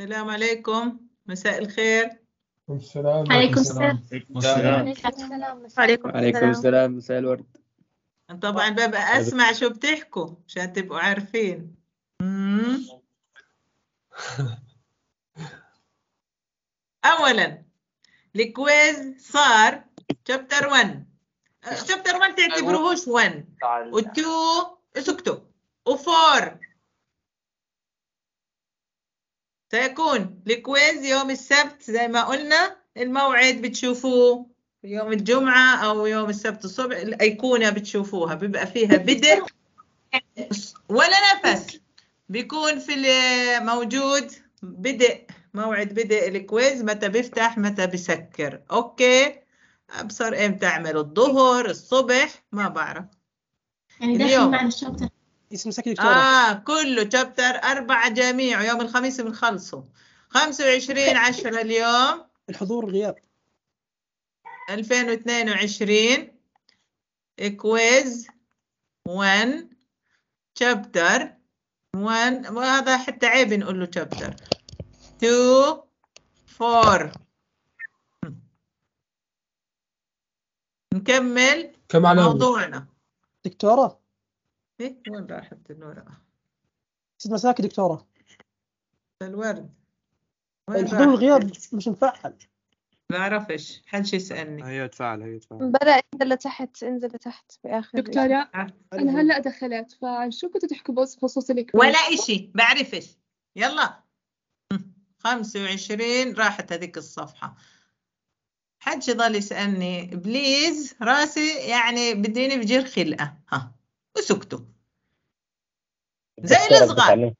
السلام عليكم مساء الخير السلام عليكم السلام عليكم السلام السلام مساء الورد طبعا بابا اسمع شو بتحكوا عشان تبقوا عارفين اولا الكويز صار شابتر 1 شابتر 1 تعتبروهوش 1 و2 اسكتوا و4 سيكون الكويز يوم السبت زي ما قلنا الموعد بتشوفوه يوم الجمعة أو يوم السبت الصبح الأيقونة بتشوفوها بيبقى فيها بدء ولا نفس بيكون في موجود بدء موعد بدء الكويز متى بيفتح متى بسكر أوكي أبصر إمتى أعمل الظهر الصبح ما بعرف يعني دائما مع الشاطر اسم سكن دكتوره اه كله تشابتر أربعة جميع يوم الخميس بنخلصه 25 10 اليوم الحضور الغياب 2022 كويز 1 تشابتر 1 وهذا حتى عيب نقول له تشابتر 2 4 نكمل كم موضوعنا دكتورة إيه؟ وين راحت الورقة؟ آه. مساكي دكتورة الورد الحضور الغياب مش مفعل ما حدش يسالني هي تفعل هي تفعل بلا انزل لتحت انزل لتحت في اخر دكتوره آه. انا هلا دخلت فعن شو كنتوا تحكوا بخصوص الكويت ولا إشي بعرفش يلا 25 راحت هذيك الصفحه حدش يضل يسالني بليز راسي يعني بديني بجير خلقه ها وسكتوا زي الصغار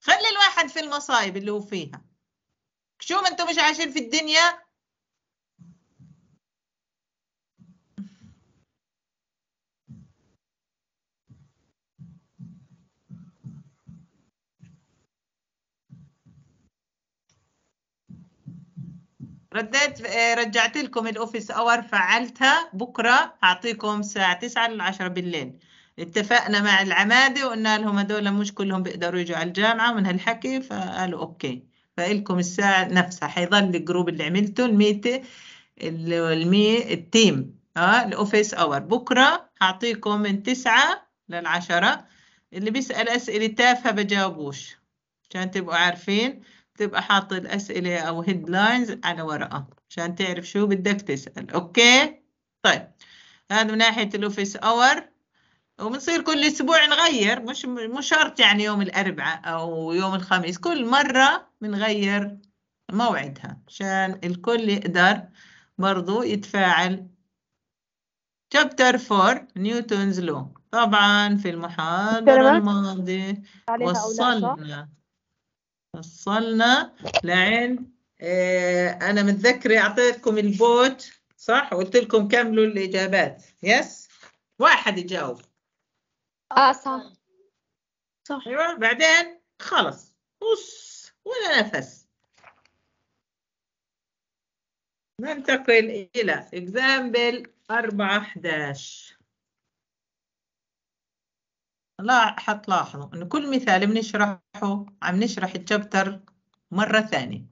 خلي الواحد في المصايب اللي هو فيها شو انتم مش عايشين في الدنيا رديت آه، رجعت لكم الاوفيس اور فعلتها بكره اعطيكم الساعه 9 ل 10 بالليل اتفقنا مع العماده وقلنا لهم هذول مش كلهم بيقدروا يجوا على الجامعه ومن هالحكي فقالوا اوكي فالكم الساعه نفسها حيظل الجروب اللي عملته الميت المي التيم اه الاوفيس اور بكره هعطيكم من 9 لل 10 اللي بيسال اسئله تافهه بجاوبوش عشان تبقوا عارفين تبقى حاطة الأسئلة أو هيدلاينز على ورقة عشان تعرف شو بدك تسأل أوكي طيب هذا من ناحية الأوفيس أور وبنصير كل أسبوع نغير مش مو شرط يعني يوم الأربعاء أو يوم الخميس كل مرة بنغير موعدها عشان الكل يقدر برضو يتفاعل chapter 4 نيوتنز لو طبعا في المحاضرة الماضية وصلنا فصلنا لعين آه انا متذكره اعطيتكم البوت صح قلت لكم كملوا الاجابات يس واحد يجاوب اه صح صح ايوه بعدين خلص بص ولا نفس ننتقل الى اكزامبل 4 11 لا حتلاحظوا إنه كل مثال بنشرحه عم نشرح الشابتر مرة ثانية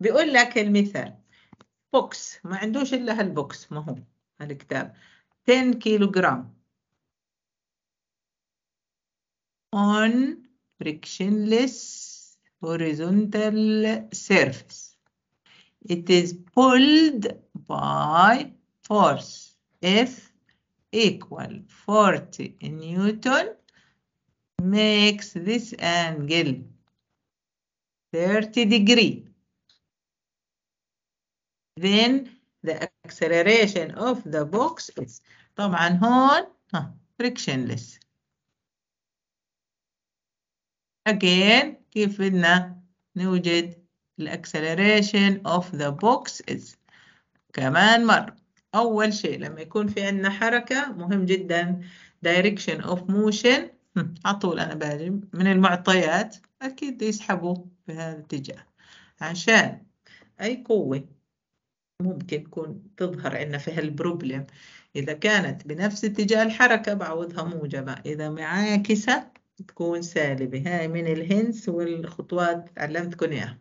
بيقول لك المثال بوكس ما عندوش إلا هالبوكس ما هو هالكتاب 10 كيلو جرام on frictionless horizontal surface. It is pulled by force F equal 40 Newton makes this angle 30 degree. Then the acceleration of the box is طبعا هون frictionless. Again كيف بدنا نوجد acceleration of the box is. كمان مرة أول شيء لما يكون في عندنا حركة مهم جدا direction of motion على طول أنا باجي من المعطيات أكيد يسحبوا في هذا الاتجاه عشان أي قوة ممكن تكون تظهر عندنا في هالبروبلم إذا كانت بنفس اتجاه الحركة بعوضها موجبة إذا معاكسة تكون سالبة هاي من الهنس والخطوات علمتكم إياها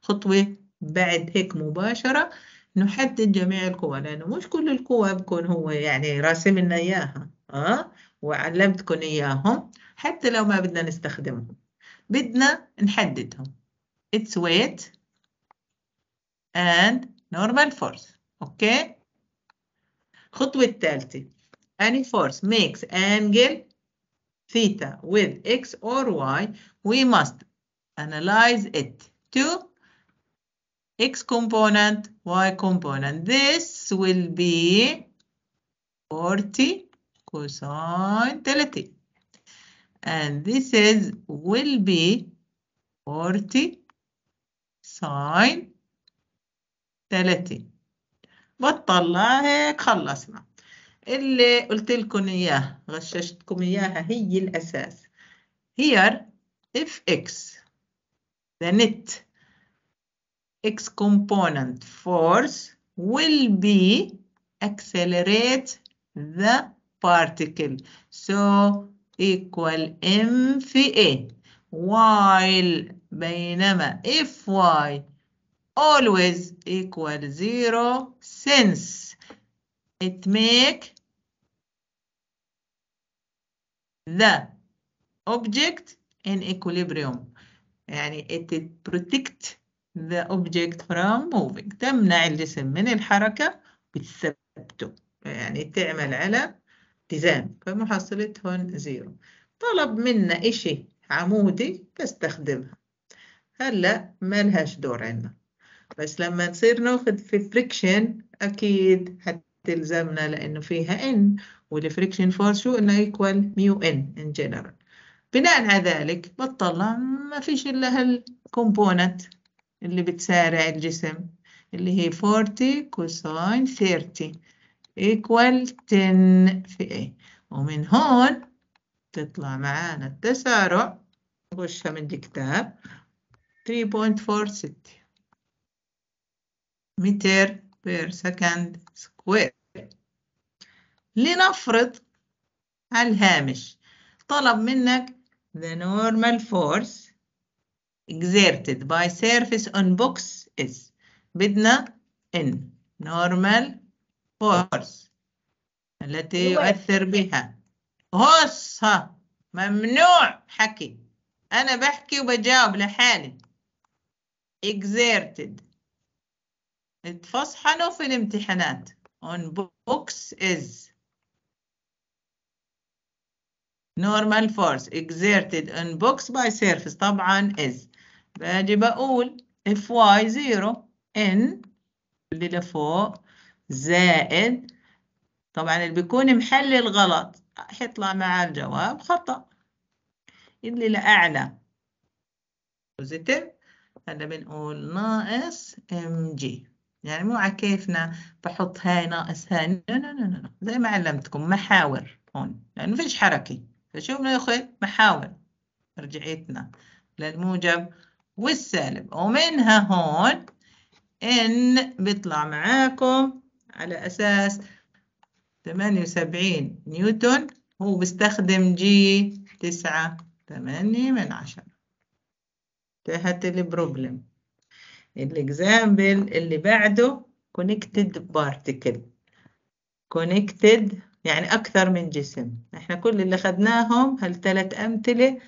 خطوة بعد هيك مباشرة نحدد جميع القوى لأنه مش كل القوى بكون هو يعني راسم لنا إياها أه؟ وعلمتكم إياهم حتى لو ما بدنا نستخدمهم بدنا نحددهم its weight and normal force أوكي الخطوة الثالثة any force makes angle theta with x or y we must analyze it to x component, y component. This will be 40 cosine 30. And this is will be 40 sine 30. بطلنا هيك خلصنا. اللي قلت لكم إياه غششتكم إياها هي الأساس. Here if x the net x component force will be accelerate the particle. So equal m في a while بينما if y always equal zero since it make the object in equilibrium يعني it protect the object from moving تمنع الجسم من الحركة بتثبته يعني تعمل على اتزان فمحصلة هون زيرو طلب منا إشي عمودي بستخدمها هلا لهاش دور عنا بس لما تصير ناخد في فريكشن أكيد هتلزمنا لأنه فيها إن والفريكشن فورس شو إنه يكوال ميو إن إن جنرال بناء على ذلك بطلع ما فيش إلا هالكومبوننت اللي بتسارع الجسم اللي هي 40 كوساين 30 equal 10 في A ومن هون تطلع معانا التسارع نخشها من الكتاب 3.46 متر بير سكند سكوير لنفرض على الهامش طلب منك the normal force exerted by surface on box is بدنا in normal force التي يؤثر بها غصة ممنوع حكي أنا بحكي وبجاوب لحالي exerted اتفصحنوا في الامتحانات on books is normal force exerted on books by surface طبعا is باجي بقول اف واي زيرو ان اللي لفوق زائد طبعا اللي بيكون محلل غلط حيطلع معاه الجواب خطأ اللي لأعلى بوزيتيف هلا بنقول ناقص ام جي يعني مو على كيفنا بحط هاي ناقص هاي لا لا لا لا زي ما علمتكم محاور هون لأنه فيش حركة فشو بناخذ محاور رجعتنا للموجب والسالب ومنها هون ان بيطلع معاكم على اساس 78 نيوتن هو بيستخدم جي 9 8 من 10 تحت البروبلم الاكزامبل اللي بعده كونكتد بارتكل كونكتد يعني أكثر من جسم احنا كل اللي خدناهم هالثلاث أمثلة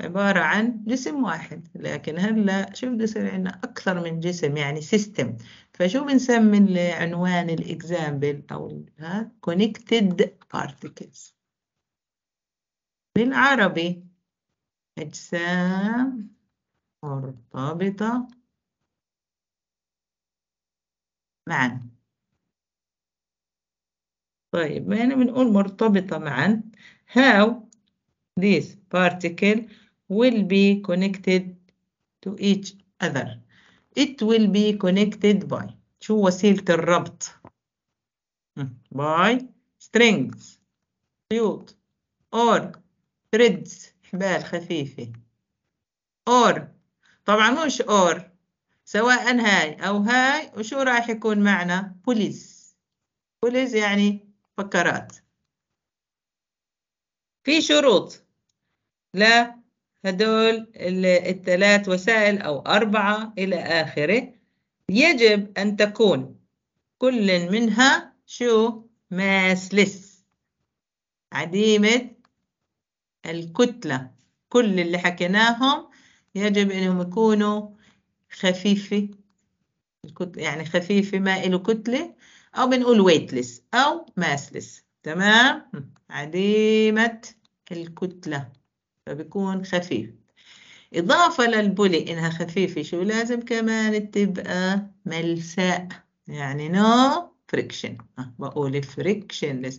عبارة عن جسم واحد لكن هلا شوف بصير عندنا أكثر من جسم يعني سيستم فشو بنسمي العنوان الإكزامبل أو ها connected particles بالعربي أجسام مرتبطة معا طيب يعني بنقول مرتبطة معا how this particle will be connected to each other it will be connected by شو وسيلة الربط by strings خيوط or threads حبال خفيفة or طبعا مش or سواء هاي أو هاي وشو راح يكون معنا police police يعني فكرات في شروط لا هدول الثلاث وسائل أو أربعة إلى آخره يجب أن تكون كل منها شو ماسلس عديمة الكتلة كل اللي حكيناهم يجب أنهم يكونوا خفيفة يعني خفيفة ما إلو كتلة أو بنقول ويتلس أو ماسلس تمام عديمة الكتلة فبيكون خفيف إضافة للبولي إنها خفيفة شو لازم كمان تبقى ملساء يعني no friction آه، بقول frictionless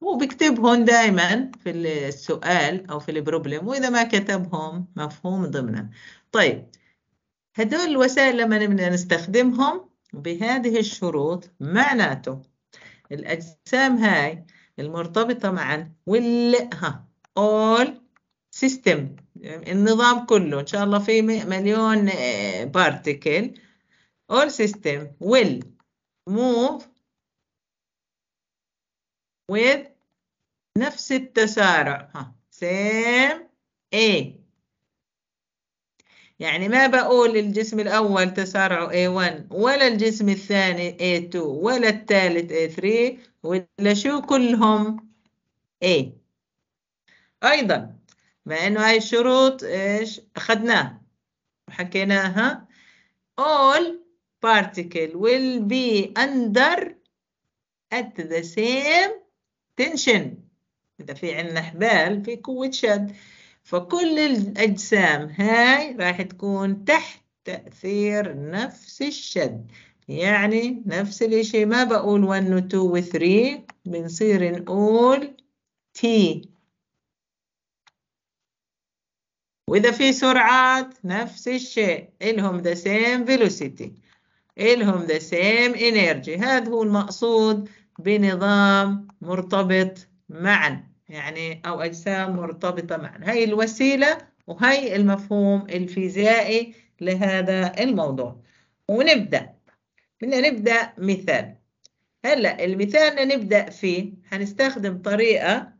وبكتبهم دائما في السؤال أو في البروبلم وإذا ما كتبهم مفهوم ضمنا طيب هدول الوسائل لما نبدأ نستخدمهم بهذه الشروط معناته الأجسام هاي المرتبطة معا واللقها all سيستم النظام كله ان شاء الله في مليون بارتيكل آه، or system will move with نفس التسارع ها same A يعني ما بقول الجسم الأول تسارعه A1 ولا الجسم الثاني A2 ولا الثالث A3 ولا شو كلهم A أيضا مع انه هاي الشروط ايش اخذناها وحكيناها all particle will be under at the same tension إذا في عندنا حبال في قوة شد فكل الأجسام هاي راح تكون تحت تأثير نفس الشد يعني نفس الإشي ما بقول 1 و 2 و 3 بنصير نقول T وإذا في سرعات نفس الشيء إلهم the same velocity إلهم the same energy هذا هو المقصود بنظام مرتبط معا يعني أو أجسام مرتبطة معا هاي الوسيلة وهي المفهوم الفيزيائي لهذا الموضوع ونبدأ بدنا نبدأ مثال هلا المثال اللي نبدأ فيه هنستخدم طريقة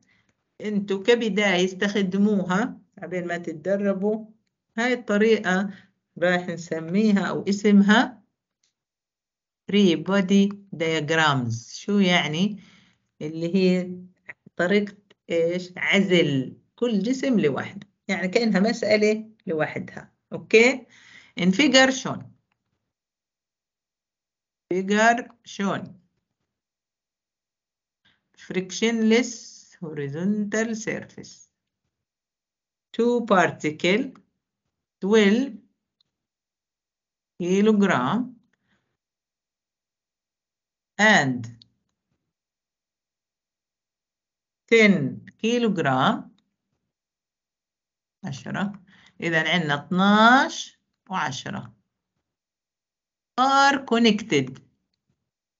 انتو كبداية استخدموها عبين ما تتدربوا هاي الطريقة رايح نسميها أو اسمها free body diagrams شو يعني اللي هي طريقة إيش عزل كل جسم لوحده يعني كأنها مسألة لوحدها أوكي فيجر شون فيجر شون frictionless horizontal surface two particle 12 kilogram and 10 كيلوغرام 10 إذا عندنا 12 و10 are connected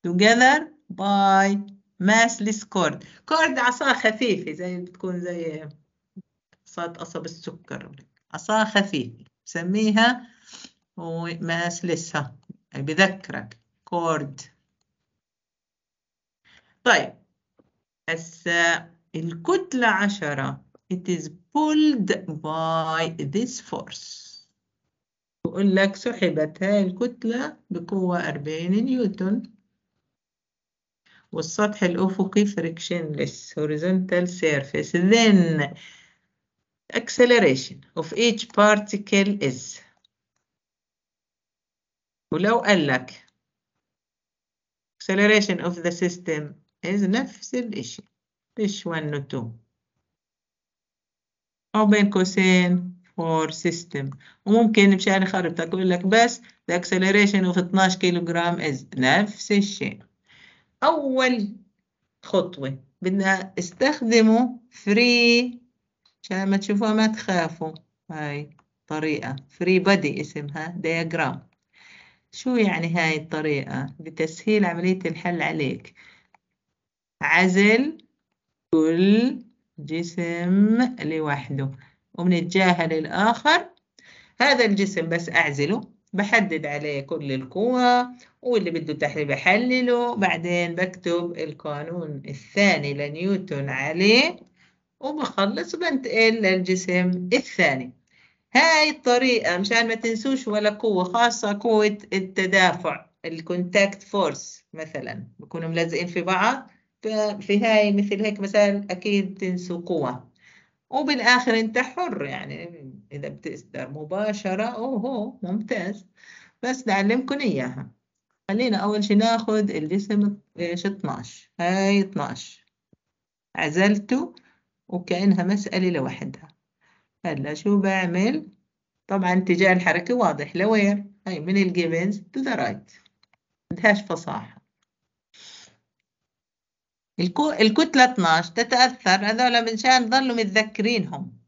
together by massless cord cord عصا خفيفة زي بتكون زي فحصات قصب السكر عصا خفيفة بسميها يعني بذكرك كورد طيب هسه الكتلة عشرة it is pulled by this force بقول لك سحبت هاي الكتلة بقوة 40 نيوتن والسطح الأفقي frictionless horizontal surface then acceleration of each particle is ولو قال لك acceleration of the system is نفس الاشي بش 1 و 2 او بين كوسين for system وممكن مشان يعني خربتك اقول لك بس the acceleration of 12 كيلوغرام is نفس الشيء اول خطوة بدنا استخدمه free عشان ما تشوفوها ما تخافوا هاي طريقة فري بادي اسمها دياجرام شو يعني هاي الطريقة لتسهيل عملية الحل عليك عزل كل جسم لوحده وبنتجاهل الآخر هذا الجسم بس أعزله بحدد عليه كل القوة واللي بده تحليل بحلله بعدين بكتب القانون الثاني لنيوتن عليه وبخلص وبنتقل للجسم الثاني هاي الطريقة مشان ما تنسوش ولا قوة خاصة قوة التدافع الكونتاكت فورس مثلا بكونوا ملزقين في بعض في هاي مثل هيك مثلا أكيد تنسوا قوة وبالآخر أنت حر يعني إذا بتقدر مباشرة أوهو ممتاز بس نعلمكم إياها خلينا أول شي ناخد الجسم 12 هاي 12 عزلته وكأنها مسألة لوحدها هلا شو بعمل طبعا اتجاه الحركة واضح لوين هاي من الجيفنز تو ذا رايت بدهاش فصاحة الكو... الكتلة 12 تتأثر هذول منشان ظلوا متذكرينهم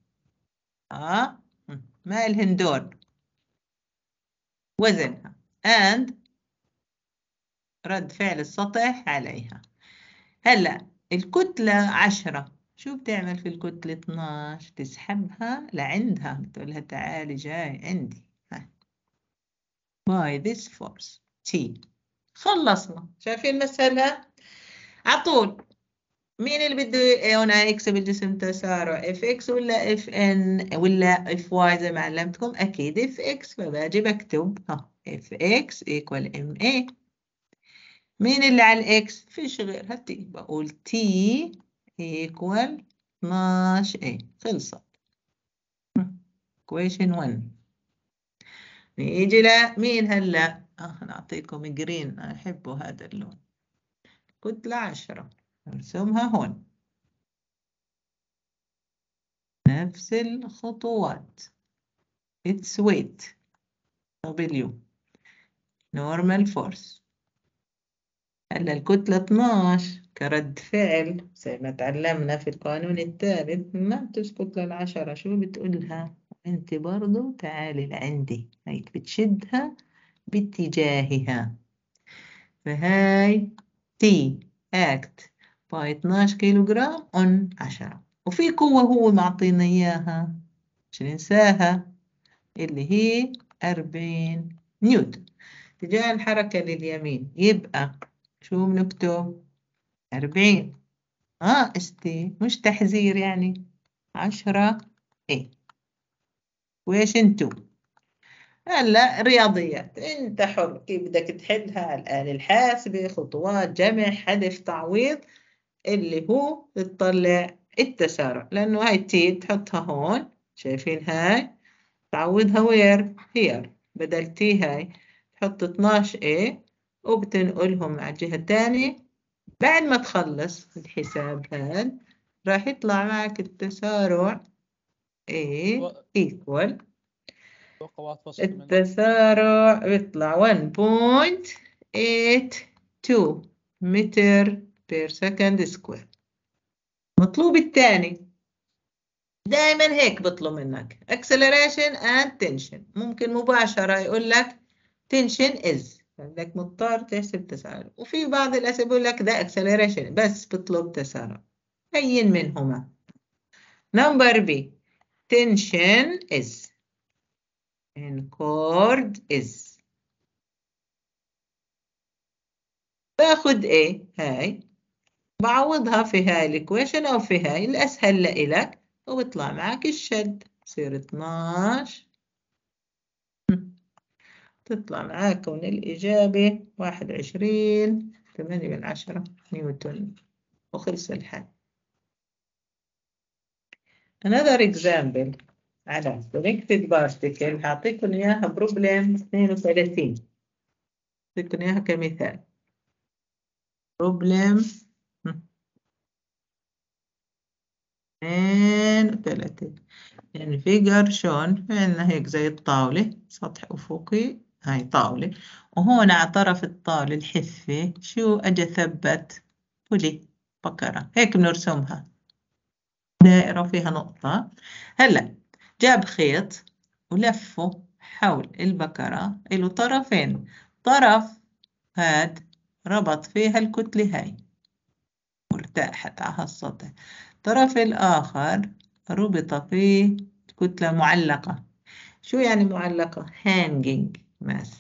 اه ما إلهن دور وزنها and رد فعل السطح عليها هلا الكتلة عشرة شو بتعمل في الكتلة 12 تسحبها لعندها بتقولها تعالي جاي عندي by this force T خلصنا شايفين المسألة؟ على طول مين اللي بده إيه؟ هنا اكس بالجسم تسارع اف اكس ولا اف ان ولا اف واي زي ما علمتكم اكيد اف اكس فباجي بكتب ها اف اكس ايكوال ام اي مين اللي على الاكس فيش غير هتي بقول تي equal 12a e. خلصت hmm. equation 1 نيجي لمين هلا آه نعطيكم جرين أحبه هذا اللون كتلة عشرة نرسمها هون نفس الخطوات its weight W normal force هلا الكتلة 12 كرد فعل زي ما تعلمنا في القانون الثالث ما بتسكت للعشرة شو بتقولها انت برضو تعالي لعندي هيك بتشدها باتجاهها فهاي تي اكت باي 12 كيلو جرام اون 10 وفي قوة هو معطينا اياها مش ننساها اللي هي 40 نيوتن اتجاه الحركة لليمين يبقى شو بنكتب أربعين اه استي مش تحذير يعني عشرة ايه ويش انتو هلا رياضيات انت حر كيف بدك تحلها الآلة الحاسبة خطوات جمع حذف تعويض اللي هو بتطلع التسارع لأنه هاي تي تحطها هون شايفين هاي تعوضها وير هير بدل تي هاي تحط 12 ايه وبتنقلهم على الجهة الثانية بعد ما تخلص الحساب هذا راح يطلع معك التسارع A equal التسارع بيطلع 1.82 متر بير سكند سكوير مطلوب الثاني دائما هيك بطلب منك acceleration and tension ممكن مباشرة يقول لك tension is فانك مضطر تحسب تسارع وفي بعض الاسئله بيقول لك ده اكسلريشن بس بطلب تسارع اي منهما نمبر بي tension is and chord is باخد ايه هاي بعوضها في هاي الاكويشن او في هاي الاسهل لإلك وبطلع معك الشد بصير 12 تطلع معاك كون الإجابة واحد وعشرين ثمانية من عشرة نيوتن وخلص الحال another example على connected particle هعطيكم إياها problem 32 أعطيكم إياها كمثال problem 32 يعني figure في عندنا هيك زي الطاولة سطح أفقي هاي طاولة وهون على طرف الطاولة الحفة شو أجا ثبت بولي بكرة هيك بنرسمها دائرة فيها نقطة هلأ جاب خيط ولفه حول البكرة له طرفين طرف هاد ربط فيها الكتلة هاي وارتاحت على هالسطح الطرف الآخر ربط فيه كتلة معلقة شو يعني معلقة؟ hanging mass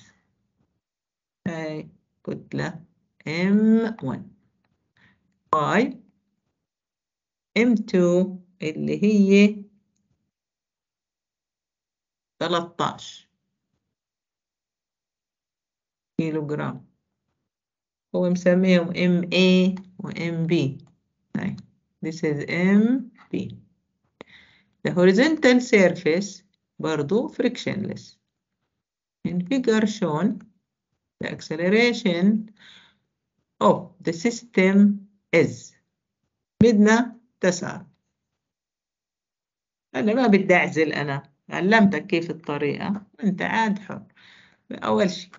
هاي كتلة M1 Y M2 اللي هي 13 كيلو جرام هو مسميهم MA و MB هاي this is MB the horizontal surface برضو frictionless in figure shown, the acceleration of the system is بدنا تسعة انا ما بدي أعزل أنا علمتك كيف الطريقة انت عاد حر أول شيء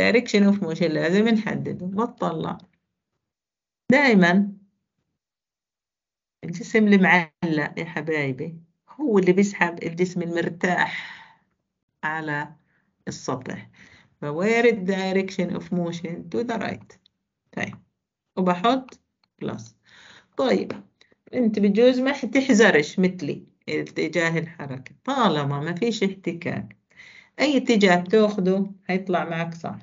direction of motion لازم نحدده بطلع دائما الجسم المعلق يا حبايبي هو اللي بيسحب الجسم المرتاح على السطح فwhere is direction of motion to the right طيب وبحط بلس طيب انت بجوز ما حتحزرش مثلي اتجاه الحركة طالما ما فيش احتكاك اي اتجاه بتاخده هيطلع معك صح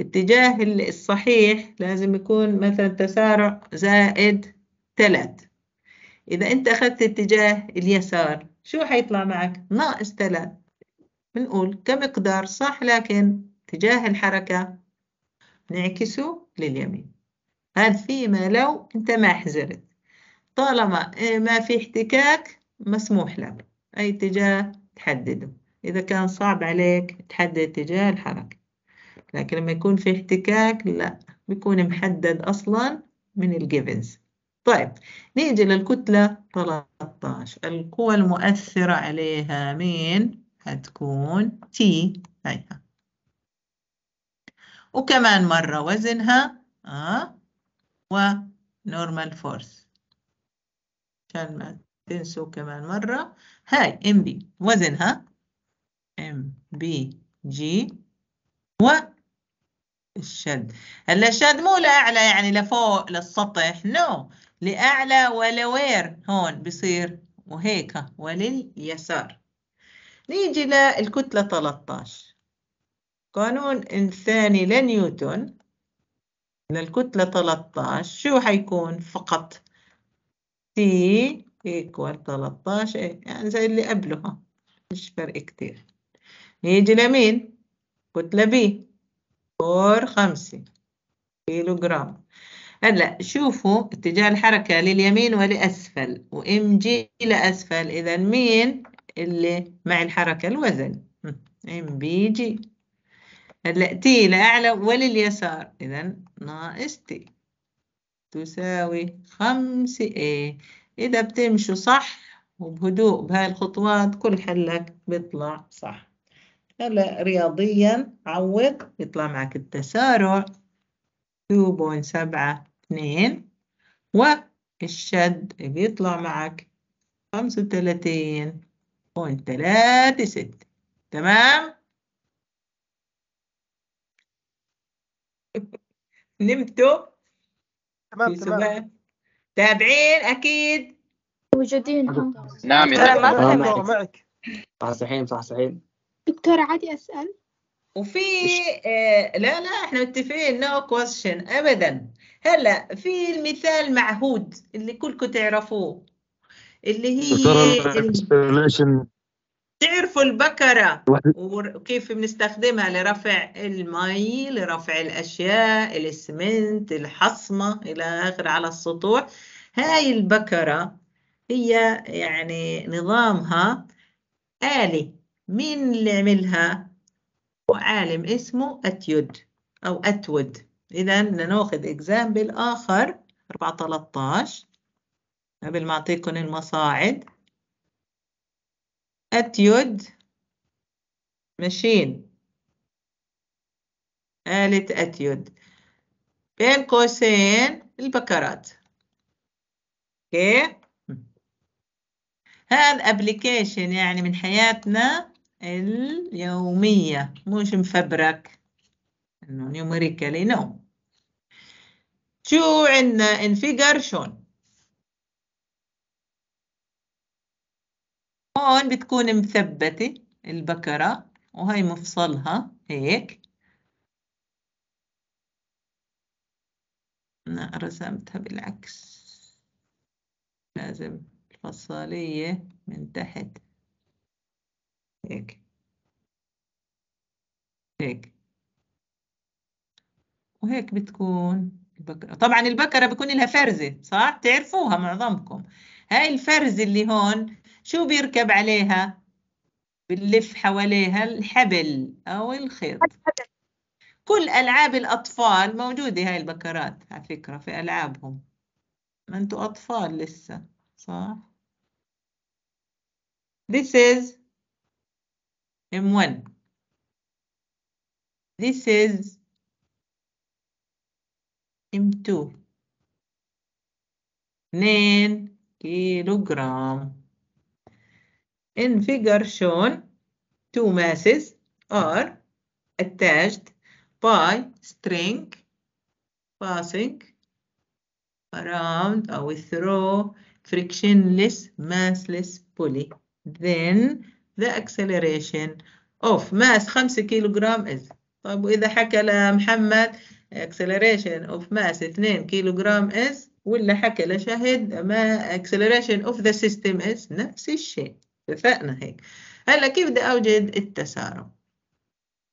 اتجاه الصحيح لازم يكون مثلا تسارع زائد ثلاث إذا أنت أخذت اتجاه اليسار شو حيطلع معك؟ ناقص ثلاث بنقول كمقدار صح لكن اتجاه الحركة نعكسه لليمين هذا فيما لو انت ما حزرت طالما ما في احتكاك مسموح لك أي اتجاه تحدده إذا كان صعب عليك تحدد اتجاه الحركة لكن لما يكون في احتكاك لا بيكون محدد أصلا من الجيفنز طيب نيجي للكتلة 13 القوى المؤثرة عليها مين؟ هتكون تي هيها وكمان مرة وزنها آه ونورمال فورس عشان ما تنسوا كمان مرة هاي ام بي وزنها ام بي جي و الشد هلا الشد مو لأعلى يعني لفوق للسطح نو no. لأعلى ولوير هون بصير وهيك ولليسار نيجي للكتلة 13 قانون الثاني لنيوتن للكتلة 13 شو حيكون فقط T equal 13 يعني زي اللي قبلها مش فرق كتير نيجي لمين كتلة B 4 5 كيلو جرام هلا شوفوا اتجاه الحركة لليمين ولأسفل وام جي لأسفل إذا مين اللي مع الحركة الوزن ام إيه، بي جي هلا تي لأعلى ولليسار إذا ناقص تي تساوي خمسة ايه إذا بتمشوا صح وبهدوء بهاي الخطوات كل حلك بيطلع صح هلا رياضيا عوض بيطلع معك التسارع 2.72 والشد بيطلع معك 35 0.36 تمام نمتوا تمام تمام تابعين اكيد موجودين آه. نعم يا آه، معك صح صحيح صح صحيح دكتور عادي اسال وفي آه لا لا احنا متفقين نو no كويشن ابدا هلا في المثال معهود اللي كلكم تعرفوه اللي هي تعرفوا البكرة وكيف بنستخدمها لرفع المي لرفع الأشياء الاسمنت الحصمة إلى آخر على السطوح هاي البكرة هي يعني نظامها آلي مين اللي عملها وعالم اسمه أتيود أو أتود إذا ناخذ إكزامبل آخر 413 قبل ما أعطيكم المصاعد أتيود ماشين آلة أتيود بين قوسين البكرات اوكي هذا أبليكيشن يعني من حياتنا اليومية مش مفبرك انه نيوميريكالي نو شو عندنا شون هون بتكون مثبتة البكرة وهي مفصلها هيك أنا رسمتها بالعكس لازم الفصالية من تحت هيك هيك وهيك بتكون البكرة طبعا البكرة بكون لها فرزة صح تعرفوها معظمكم هاي الفرزة اللي هون شو بيركب عليها بنلف حواليها الحبل أو الخيط كل ألعاب الأطفال موجودة هاي البكرات على فكرة في ألعابهم ما أنتوا أطفال لسه صح This is M1 This is M2 2 كيلو جرام In figure shown, two masses are attached by string passing around or through frictionless massless pulley. Then the acceleration of mass 5 kilogram is طيب وإذا حكى لمحمد acceleration of mass 2 kilogram is ولا حكى لشاهد ما acceleration of the system is نفس الشيء اتفقنا هيك هلا كيف بدي اوجد التسارع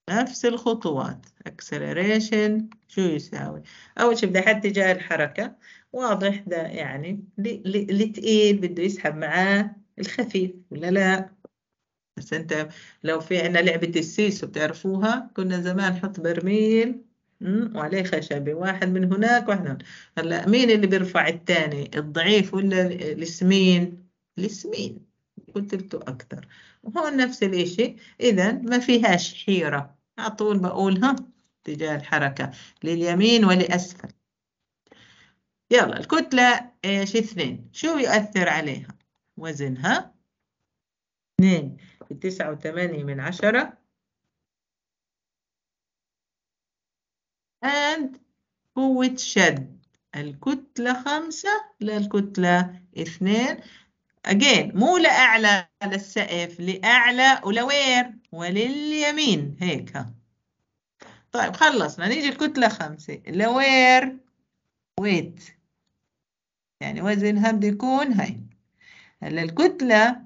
نفس الخطوات acceleration شو يساوي اول شيء بدي احط اتجاه الحركه واضح ده يعني الثقيل بده يسحب معاه الخفيف ولا لا بس انت لو في عنا لعبه السيسو بتعرفوها كنا زمان نحط برميل وعليه خشبي واحد من هناك واحد من هلا مين اللي بيرفع الثاني الضعيف ولا السمين السمين قتلت أكثر وهون نفس الإشي إذا ما فيهاش حيرة على طول بقولها اتجاه الحركة لليمين ولأسفل يلا الكتلة ايش اثنين شو يؤثر عليها وزنها اثنين تسعة وثمانية من عشرة and قوة شد الكتلة خمسة للكتلة اثنين اجين مو لاعلى للسقف لاعلى ولوير ولليمين هيك ها طيب خلصنا نيجي الكتلة خمسة لوير ويت يعني وزنها بده يكون هاي هلا الكتلة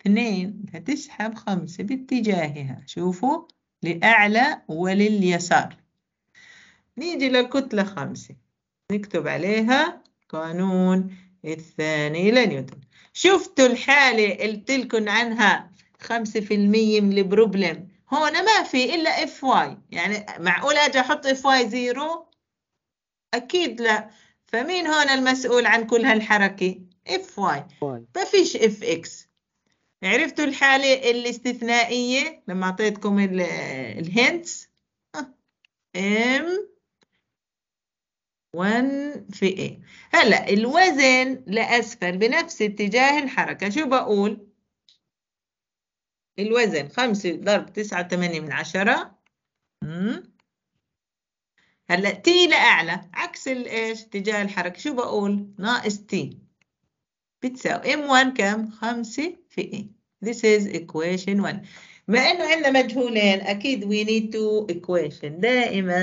اثنين بدها تسحب خمسة باتجاهها شوفوا لأعلى ولليسار نيجي للكتلة خمسة نكتب عليها قانون الثاني لنيوتن شفتوا الحالة لكم عنها خمسة في المية من البروبلم هون ما في إلا اف واي يعني معقول أجي أحط اف واي زيرو أكيد لا فمين هون المسؤول عن كل هالحركة اف واي ما فيش اف اكس عرفتوا الحالة الاستثنائية لما أعطيتكم الهنتس ام أه. 1 في A هلا الوزن لأسفل بنفس اتجاه الحركة شو بقول؟ الوزن 5 ضرب 9 8 من 10 هلا تي لأعلى عكس الايش؟ اتجاه الحركة شو بقول؟ ناقص تي بتساوي M1 كم؟ 5 في A This is equation 1 مع انه عندنا مجهولين اكيد وي نيد تو ايكويشن دائما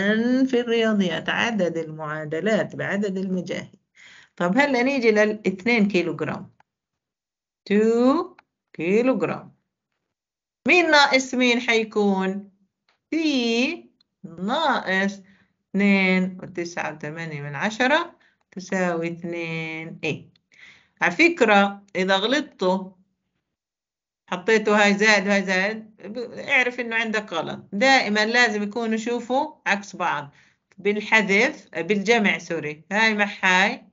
في الرياضيات عدد المعادلات بعدد المجاهيل طب هلا نيجي لل 2 كيلو جرام 2 كيلو جرام مين ناقص مين حيكون في ناقص 2 و وثمانية من 10 تساوي 2 A على فكرة إذا غلطتوا حطيته هاي زائد وهاي زائد اعرف انه عندك غلط دائما لازم يكونوا يشوفوا عكس بعض بالحذف بالجمع سوري هاي مع هاي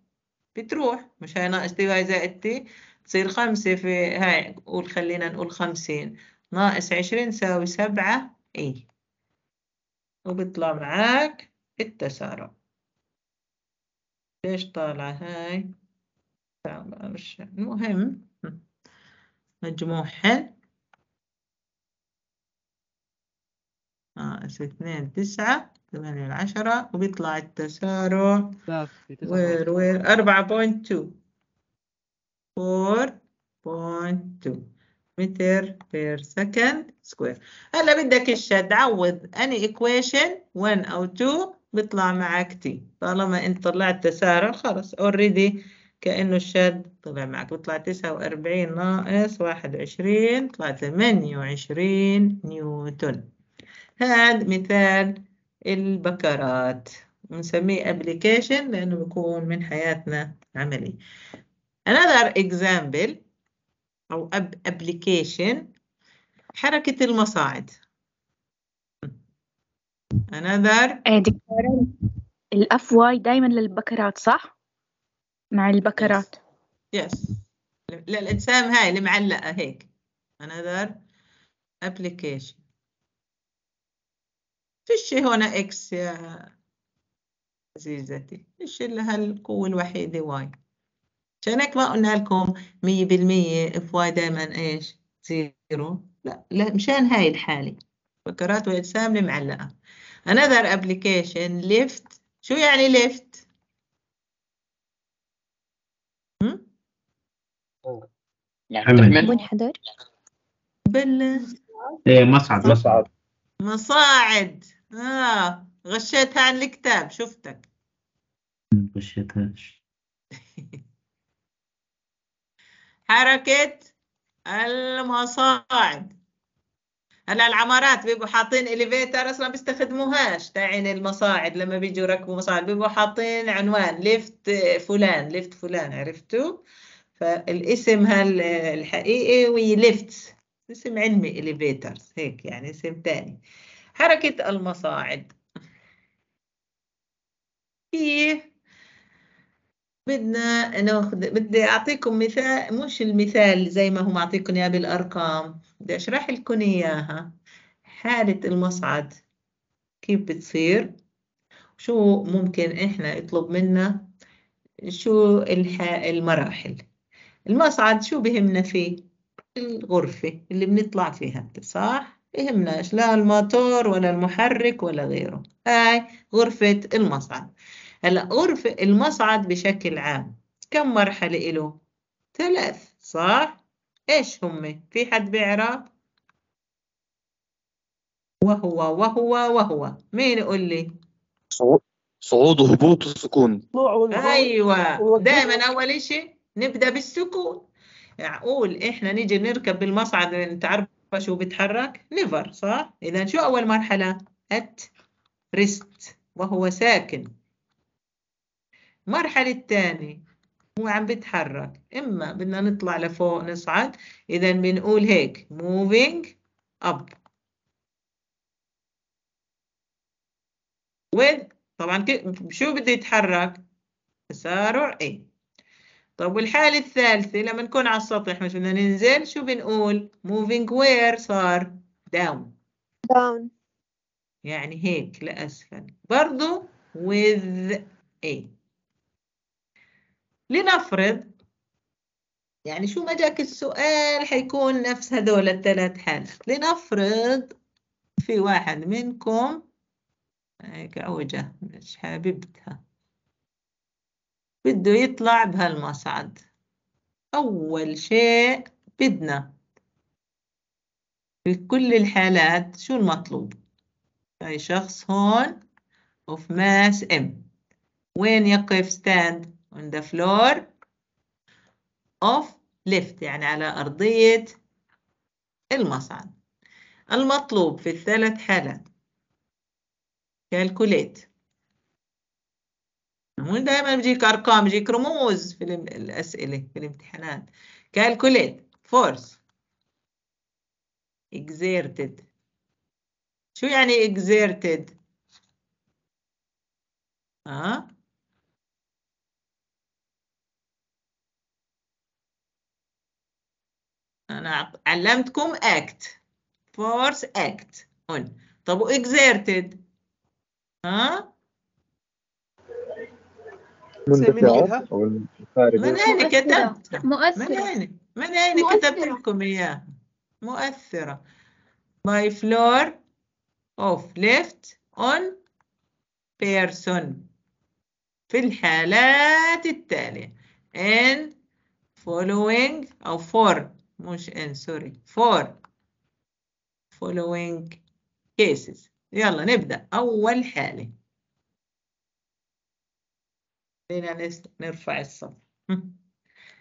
بتروح مش هاي ناقص تي وهاي زائد تي تصير خمسة في هاي قول خلينا نقول خمسين ناقص عشرين ساوي سبعة اي وبيطلع معاك التسارع ليش طالعة هاي المهم حل آه اثنين تسعة ثمانية عشرة وبيطلع التسارع وير وير أربعة بوينت تو فور بوينت تو متر بير سكند سكوير هلا بدك الشد عوض أني ايكويشن 1 أو 2 بيطلع معك تي طالما أنت طلعت تسارع خلص اوريدي كأنه الشد طلع معك بيطلع تسعة وأربعين ناقص واحد وعشرين طلع ثمانية وعشرين نيوتن هذا مثال البكرات بنسميه أبليكيشن لأنه بيكون من حياتنا عملي another example أو أبليكيشن حركة المصاعد another إيه، دكتورة الاف واي دايما للبكرات صح؟ مع البكرات يس للأجسام هاي المعلقه هيك another application فيش هنا إكس يا عزيزتي فيش إلا هالقوة الوحيدة واي عشان هيك ما قلنا لكم 100% اف واي دايما ايش زيرو لا, لا مشان هاي الحالة بكرات وأجسام المعلقة another application lift شو يعني lift يعني منحدر بل ايه مصعد مصعد مصاعد اه غشيتها عن الكتاب شفتك غشيتهاش حركة المصاعد هلا العمارات بيبقوا حاطين اليفيتر اصلا بيستخدموهاش تاعين المصاعد لما بيجوا يركبوا مصاعد بيبقوا حاطين عنوان ليفت فلان ليفت فلان عرفتوا؟ فالاسم الحقيقي وي ليفتس اسم علمي إليفيترز هيك يعني اسم تاني حركة المصاعد في بدنا ناخذ بدي اعطيكم مثال مش المثال زي ما هم أعطيكم اياه بالارقام بدي اشرح لكم اياها حالة المصعد كيف بتصير شو ممكن احنا يطلب منا شو المراحل المصعد شو بهمنا فيه الغرفة اللي بنطلع فيها صح بهمناش لا الموتور ولا المحرك ولا غيره هاي غرفة المصعد هلا غرفة المصعد بشكل عام كم مرحلة إله ثلاث صح إيش هم في حد بيعرف وهو وهو وهو مين يقول لي صعود وهبوط وسكون ايوه دائما اول شيء نبدأ بالسكون معقول إحنا نيجي نركب بالمصعد نتعرف شو بيتحرك نيفر صح إذا شو أول مرحلة ات ريست وهو ساكن المرحلة الثانية هو عم بيتحرك إما بدنا نطلع لفوق نصعد إذا بنقول هيك moving up وين طبعا شو بده يتحرك تسارع ايه طب والحالة الثالثة لما نكون على السطح مش بدنا ننزل شو بنقول moving where صار down down يعني هيك لأسفل برضو with a لنفرض يعني شو ما جاك السؤال حيكون نفس هذول الثلاث حالات لنفرض في واحد منكم هيك أوجه مش حاببتها بده يطلع بهالمصعد أول شيء بدنا في كل الحالات شو المطلوب أي شخص هون of mass M وين يقف stand on the floor of lift يعني على أرضية المصعد المطلوب في الثلاث حالات calculate مش دايما بيجيك ارقام بيجيك رموز في الاسئله في الامتحانات calculate force exerted شو يعني exerted ها انا علمتكم act force act on طب exerted ها من أين كتبت؟ مؤثرة من أين من كتبت لكم إياها؟ مؤثرة My floor of left on person في الحالات التالية in following أو for مش in sorry for following cases يلا نبدأ أول حالة خلينا نرفع الصف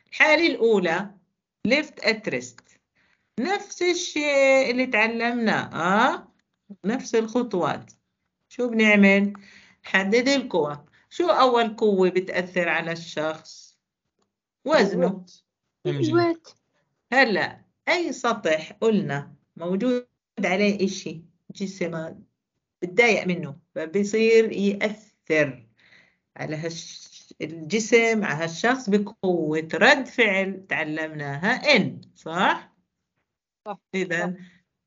الحالة الأولى left at rest نفس الشيء اللي تعلمناه آه نفس الخطوات شو بنعمل نحدد القوى شو أول قوة بتأثر على الشخص وزنه الوقت هلا أي سطح قلنا موجود عليه إشي جسمه بتضايق منه فبصير يأثر على هالش الجسم على هالشخص بقوة رد فعل تعلمناها إن صح؟ صح إذا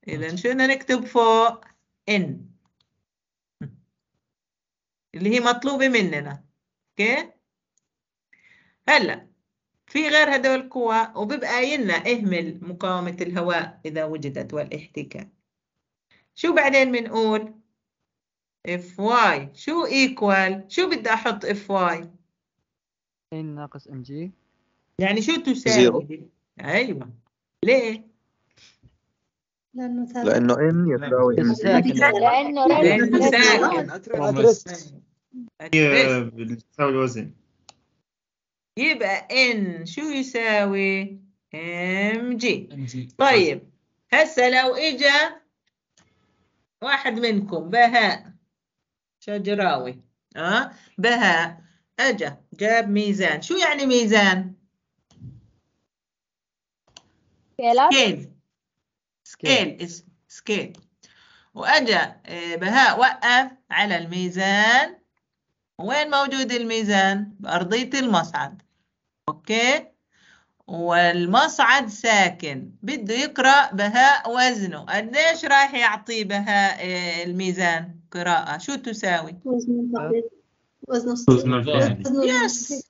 إذا شو بدنا نكتب فوق إن اللي هي مطلوبة مننا أوكي؟ هلا في غير هدول القوى وبيبقى يلنا اهمل مقاومة الهواء إذا وجدت والاحتكاك شو بعدين بنقول؟ اف واي شو ايكوال شو بدي احط اف واي ان إيه ناقص ام جي يعني شو تساوي؟ ايوه ليه؟ لانه لانه ان يساوي ام ساكن لانه ساكن الوزن يبقى ان شو يساوي؟ ام جي طيب هسه لو اجى واحد منكم بهاء شجراوي اه بهاء أجا جاب ميزان شو يعني ميزان؟ سكيل سكيل سكيل وأجا آه، بهاء وقف على الميزان وين موجود الميزان؟ بأرضية المصعد أوكي؟ والمصعد ساكن بده يقرأ بهاء وزنه قديش راح يعطيه بهاء آه، الميزان قراءة شو تساوي؟ وزنه وزنه الفعلي يس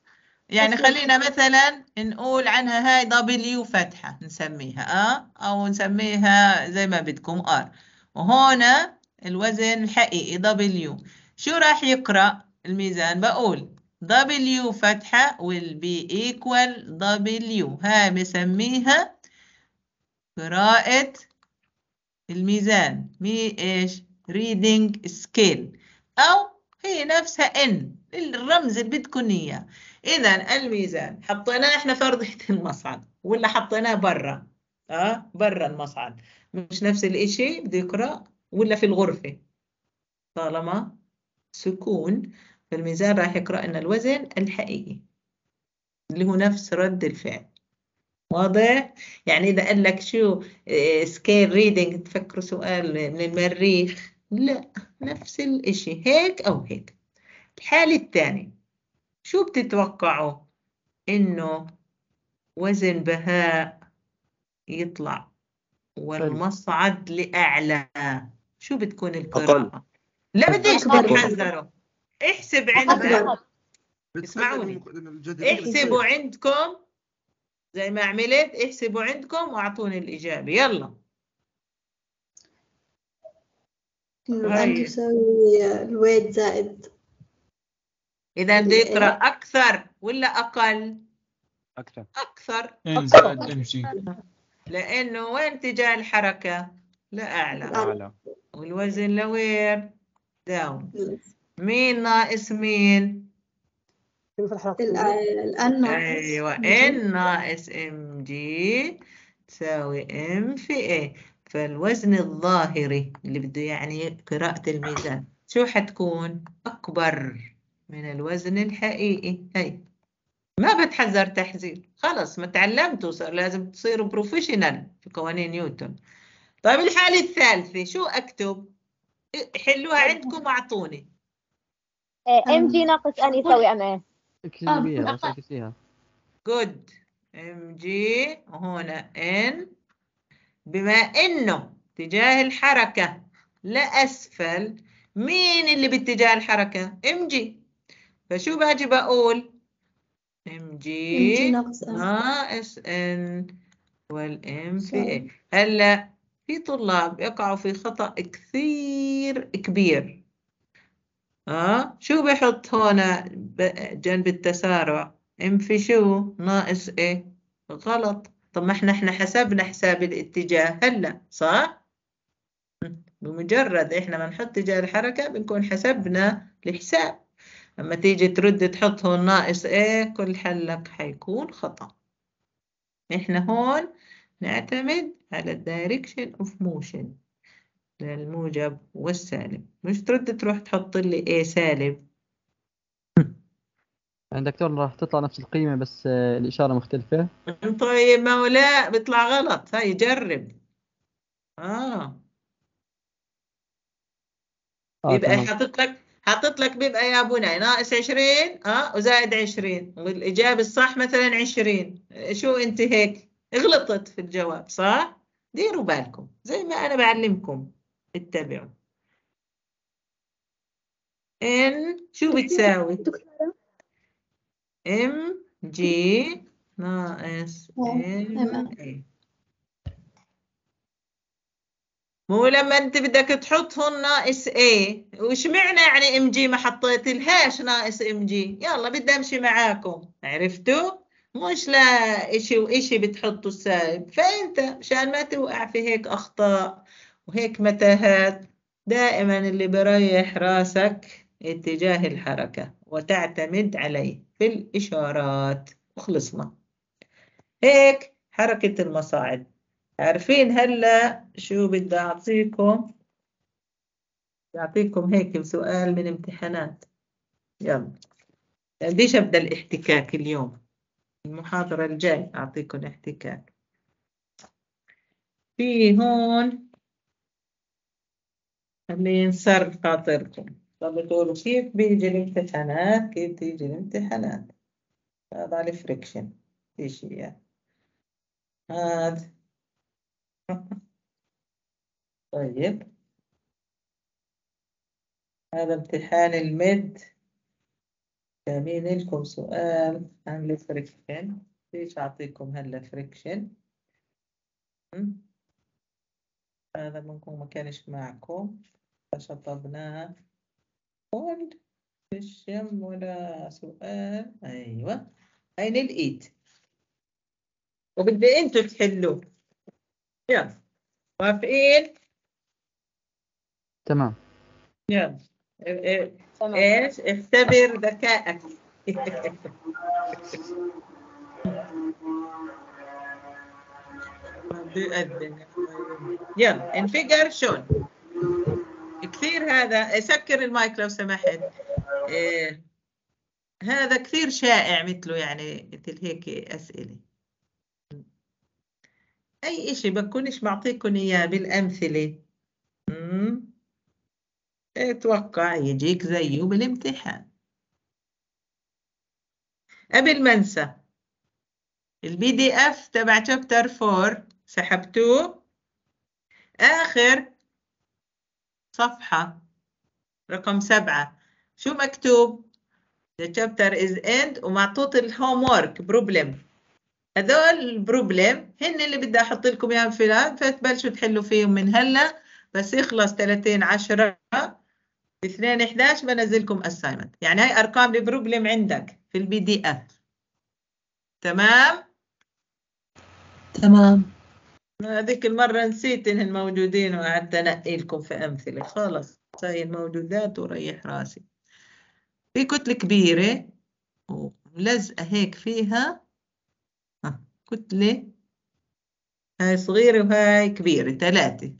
يعني خلينا مثلا نقول عنها هاي دبليو فتحة نسميها اه او نسميها زي ما بدكم ار وهنا الوزن الحقيقي دبليو شو راح يقرأ الميزان بقول W فتحة will be equal W هاي بسميها قراءة الميزان مي ايش reading scale أو هي نفسها ان الرمز اللي بدكم اياه اذا الميزان حطيناه احنا في ارضيه المصعد ولا حطيناه برا اه برا المصعد مش نفس الاشي بده يقرا ولا في الغرفه طالما سكون فالميزان راح يقرا لنا الوزن الحقيقي اللي هو نفس رد الفعل واضح؟ يعني إذا قال لك شو سكيل آه، ريدنج تفكروا سؤال من المريخ لا نفس الإشي هيك أو هيك الحالة الثانية شو بتتوقعوا إنه وزن بهاء يطلع والمصعد لأعلى شو بتكون القراءة؟ لا بديش تحذروا احسب عندنا اسمعوني احسبوا عندكم زي ما عملت احسبوا عندكم واعطوني الإجابة يلا تساوي الويت زائد اذا بده يقرا اكثر ولا اقل اكثر اكثر, أكثر. لانه وين اتجاه الحركه لاعلى اعلى والوزن لوين داون مين ناقص مين الان ايوه ان ناقص ام جي تساوي ام في اي فالوزن الظاهري اللي بده يعني قراءة الميزان شو حتكون أكبر من الوزن الحقيقي هي ما بتحذر تحذير خلص ما تعلمتوا صار لازم تصيروا بروفيشنال في قوانين نيوتن طيب الحالة الثالثة شو أكتب حلوها عندكم أعطوني إيه، ام جي ناقص ان يساوي ام ايه اكتبيها جود ام جي هنا ان بما انه اتجاه الحركة لأسفل مين اللي باتجاه الحركة؟ ام جي فشو باجي بقول؟ ام جي ناقص ان والام في ايه هلا في طلاب يقعوا في خطأ كثير كبير اه شو بحط هون جنب التسارع ام في شو ناقص ايه غلط طب ما احنا احنا حسبنا حساب الاتجاه هلا صح بمجرد احنا ما نحط اتجاه الحركه بنكون حسبنا الحساب لما تيجي ترد تحط هون ناقص ايه كل حلك حيكون خطا احنا هون نعتمد على الدايركشن اوف موشن للموجب والسالب مش ترد تروح تحط لي ايه سالب يعني دكتور راح تطلع نفس القيمه بس آه، الاشاره مختلفه طيب ما هو لا بيطلع غلط هاي جرب اه, آه يبقى حاطط لك حاطط لك بيبقى يا بني ناقص 20 اه وزائد 20 والاجابه الصح مثلا 20 شو انت هيك غلطت في الجواب صح ديروا بالكم زي ما انا بعلمكم اتبعوا ان شو بتساوي دكتوره E. ام جي ناقص ام اي مو لما انت بدك تحطهم ناقص اي وش معنى يعني ام جي ما حطيت الهاش ناقص ام جي يلا بدي امشي معاكم عرفتوا مش لا اشي واشي بتحطوا السالب فانت مشان ما توقع في هيك اخطاء وهيك متاهات دائما اللي بريح راسك اتجاه الحركة وتعتمد عليه بالإشارات وخلصنا هيك حركة المصاعد عارفين هلا شو بدي أعطيكم أعطيكم هيك سؤال من امتحانات يلا قديش أبدأ الاحتكاك اليوم المحاضرة الجاي أعطيكم احتكاك في هون خليني نصرف خاطركم تقولوا كيف بيجي الامتحانات كيف تيجي الامتحانات هذا على الفريكشن في شيء يعني. هذا طيب هذا امتحان المد جايبين لكم سؤال عن الفريكشن ليش أعطيكم هلا فريكشن هذا ممكن ما كانش معكم فشطبناه سؤال في شم ولا سؤال أيوة أين الإيد وبدي أنتوا تحلوا يلا موافقين تمام يلا إيه، إيه. ايش اختبر ذكائك يلا انفجر شون كثير هذا سكر المايك لو سمحت إيه هذا كثير شائع مثله يعني مثل هيك أسئلة أي إشي بكونش معطيكم إياه بالأمثلة اتوقع يجيك زيه بالامتحان قبل ما انسى البي دي اف تبع شابتر 4 سحبتوه اخر صفحة رقم سبعة شو مكتوب؟ The chapter is end ومعطوط ال homework بروبلم هذول البروبلم هن اللي بدي احط لكم اياهم في الان فتبلشوا تحلوا فيهم من هلا بس يخلص 30 10 2 11 بنزلكم assignment يعني هاي ارقام البروبلم عندك في البي دي اف تمام تمام هذيك المرة نسيت إنهم موجودين وقعدت أنقي لكم في أمثلة خلاص هاي الموجودات وريح راسي في كتلة كبيرة وملزقة هيك فيها آه، كتلة هاي صغيرة وهاي كبيرة ثلاثة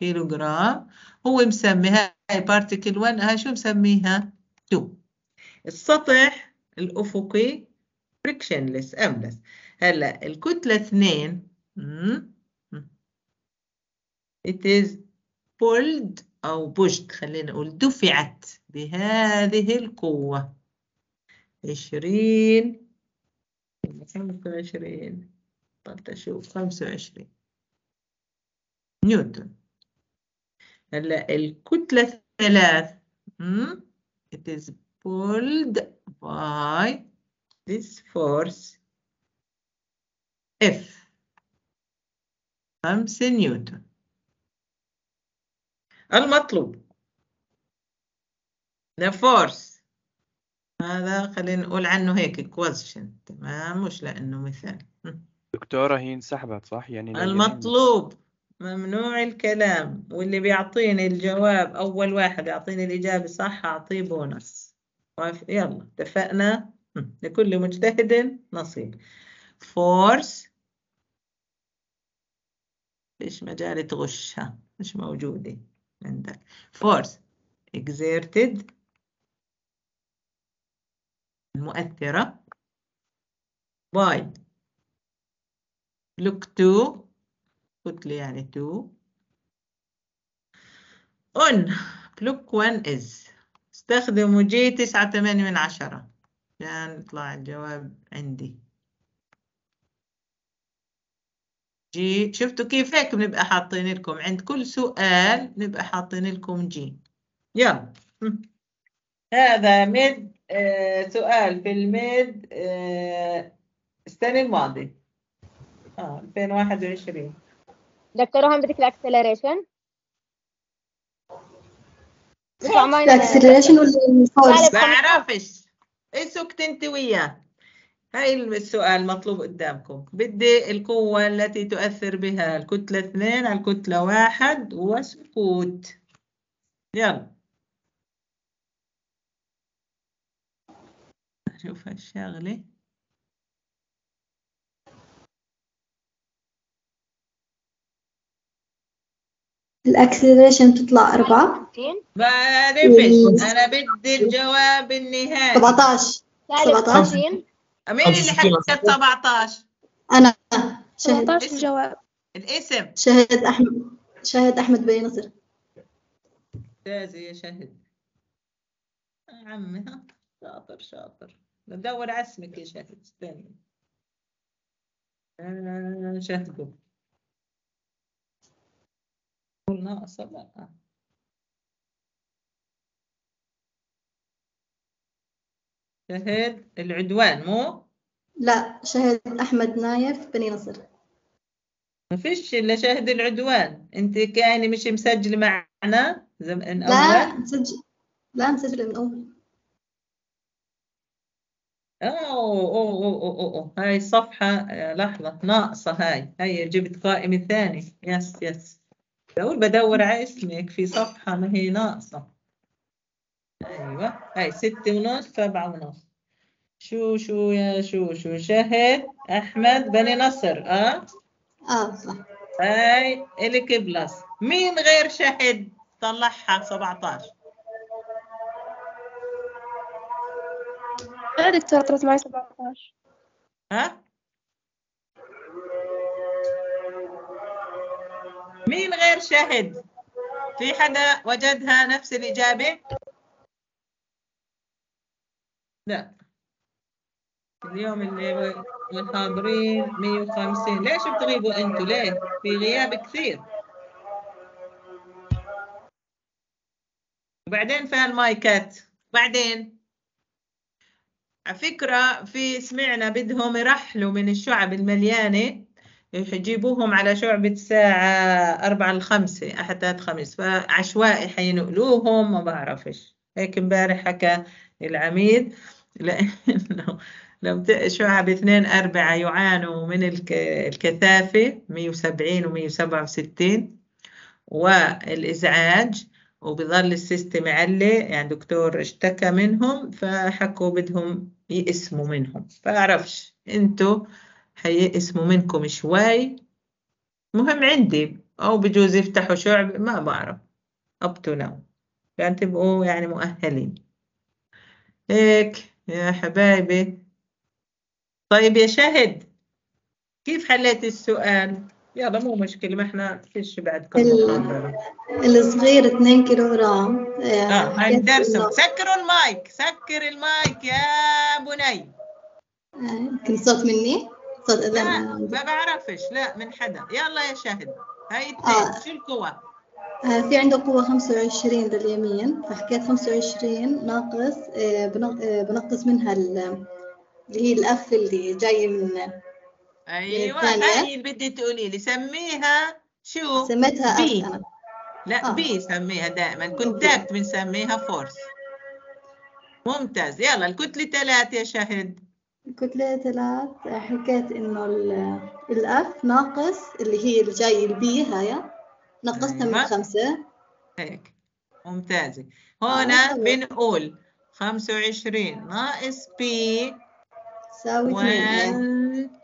كيلو جرام هو مسمي هاي بارتيكل 1 هاي شو مسميها 2 السطح الأفقي فريكشنلس أملس هلا الكتلة 2 It is pulled أو pushed خلينا نقول دفعت بهذه القوة عشرين خمسة وعشرين بطلت أشوف خمسة وعشرين نيوتن هلا الكتلة ثلاث hmm. it is pulled by this force F خمسة نيوتن المطلوب the force هذا خلينا نقول عنه هيك question تمام مش لأنه مثال دكتورة هي انسحبت صح يعني المطلوب ممنوع الكلام واللي بيعطيني الجواب أول واحد يعطيني الإجابة صح أعطيه بونص طيب، يلا اتفقنا لكل مجتهد نصيب فورس فيش مجال تغشها مش موجودة عندك فورس اكزيرتد المؤثرة by look to كتلة يعني تو اون look وان از استخدم جي تسعة تمانية من عشرة عشان يطلع الجواب عندي جي شفتوا كيف هيك بنبقى حاطين لكم عند كل سؤال بنبقى حاطين لكم جي يلا هذا ميد آه سؤال في الميد آه السنة الماضية اه 2021 دكتورة هون بدك الاكسلريشن الاكسلريشن ولا ما بعرفش اسكت انت وياه هاي السؤال مطلوب قدامكم بدي القوة التي تؤثر بها الكتلة اثنين على الكتلة واحد وسكوت يلا أشوف هالشغلة الاكسلريشن تطلع أربعة ما أنا بدي الجواب النهائي 17 17 امين اللي حكت 17 انا شهد 17 الجواب الاسم شهد احمد شهد احمد بني نصر ممتاز يا شهد عمي شاطر شاطر ندور على اسمك يا شهد استنى آه، شهد قول ناقصة لا آه. شهد العدوان مو؟ لا شهد أحمد نايف بني نصر ما فيش إلا شهد العدوان أنت كأني مش مسجل معنا زم... لا مسجل لا مسجلة من أول أو أو أو أو أو هاي الصفحة آه، لحظة ناقصة هاي هاي جبت قائمة ثانية يس يس بقول بدور على اسمك في صفحة ما هي ناقصة أيوة هاي ستة ونص سبعة ونص شو شو يا شو شو شهد أحمد بني نصر أه؟ أه صح هاي إلك بلس مين غير شهد طلعها 17 لا دكتور طلعت معي 17 ها؟ مين غير شهد؟ في حدا وجدها نفس الإجابة؟ لا اليوم اللي والحاضرين 150 ليش بتغيبوا انتوا ليه في غياب كثير وبعدين فين المايكات بعدين على فكرة في سمعنا بدهم يرحلوا من الشعب المليانة يجيبوهم على شعبة الساعة أربعة لخمسة حتى خمس فعشوائي حينقلوهم ما بعرفش هيك امبارح حكى العميد لأنه لو شعب اثنين أربعة يعانوا من الكثافة 170 و 167 والإزعاج وبظل السيستم يعلي يعني دكتور اشتكى منهم فحكوا بدهم يقسموا منهم فأعرفش انتوا هيقسموا منكم شوي مهم عندي أو بجوز يفتحوا شعب ما بعرف up to now يعني تبقوا يعني مؤهلين هيك يا حبايبي طيب يا شاهد كيف حليت السؤال؟ يلا مو مشكلة ما احنا فيش بعد كم الصغير 2 كيلو غرام اه هندرسون آه، سكروا المايك سكر المايك يا بني يمكن آه، صوت مني؟ صوت اذا لا ما بعرفش لا من حدا يلا يا شاهد هاي آه. شو القوى؟ آه، في عنده قوة 25 لليمين فحكيت 25 ناقص بنقص منها ال اللي هي الأف اللي جاية من أيوة هاي بدي تقولي لي سميها شو؟ سميتها بي. أنا. لا آه. بي سميها دائما كونتاكت بنسميها فورس ممتاز يلا الكتلة ثلاث يا شاهد الكتلة ثلاث حكيت إنه الأف ناقص اللي هي اللي جاي البي هاي نقصتها أيوة. من خمسة هيك ممتازة هنا آه. بنقول 25 ناقص بي تساوي 1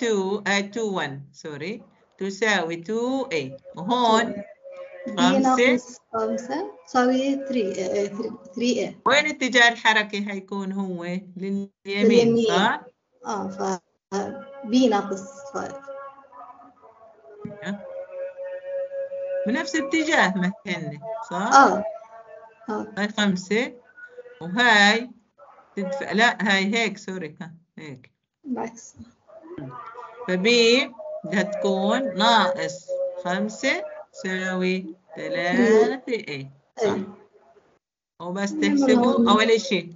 2 2 1 سوري تساوي 2 8 وهون 5 5 تساوي 3 3 وين اتجاه الحركه حيكون هو لليمين صح؟ اه ف بي ناقص 5 بنفس اتجاه مثلا صح؟ اه هاي 5 وهي تدفع لا هاي هيك سوري ها بالعكس فبي بدها تكون ناقص خمسة تساوي ثلاثة A صح إيه. وبس تحسبوا أول شيء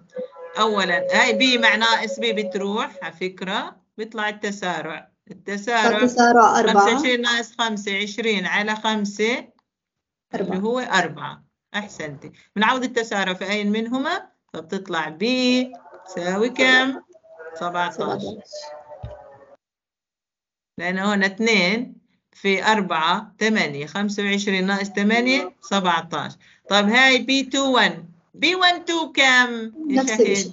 أولا هاي بي مع ناقص بي بتروح على فكرة بيطلع التسارع التسارع التسارع أربعة 25 ناقص 5 20 على 5 أربعة اللي هو 4 أحسنتي بنعوض التسارع في أي منهما فبتطلع بي تساوي كم؟ 17 لأن هون 2 في 4 8 25 ناقص 8 17 طيب هاي بي 2 1 بي 1 2 كم؟ نفس الشيء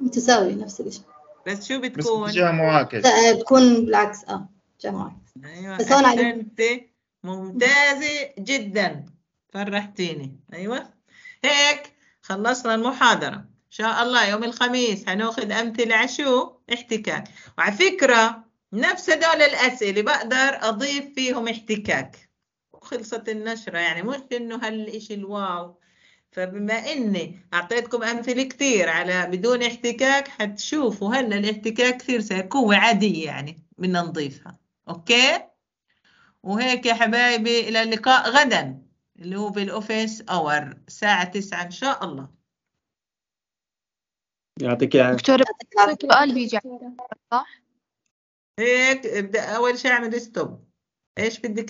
متساوي نفس الشيء بس شو بتكون؟ بس جهة معاكس بتكون بالعكس اه جهة معاكس ايوه بس ممتازة جدا فرحتيني ايوه هيك خلصنا المحاضرة شاء الله يوم الخميس هنأخذ أمثلة عشو احتكاك وعلى فكرة نفس هدول الأسئلة بقدر أضيف فيهم احتكاك وخلصت النشرة يعني مش إنه هالإشي الواو فبما إني أعطيتكم أمثلة كتير على بدون احتكاك حتشوفوا هلا الاحتكاك كثير سهل قوة عادية يعني بدنا نضيفها أوكي وهيك يا حبايبي إلى اللقاء غدا اللي هو بالأوفيس أور الساعة تسعة إن شاء الله يعطيك العافيه دكتور سؤال بيجي صح؟ هيك ابدا اول شيء اعمل ستوب ايش بدك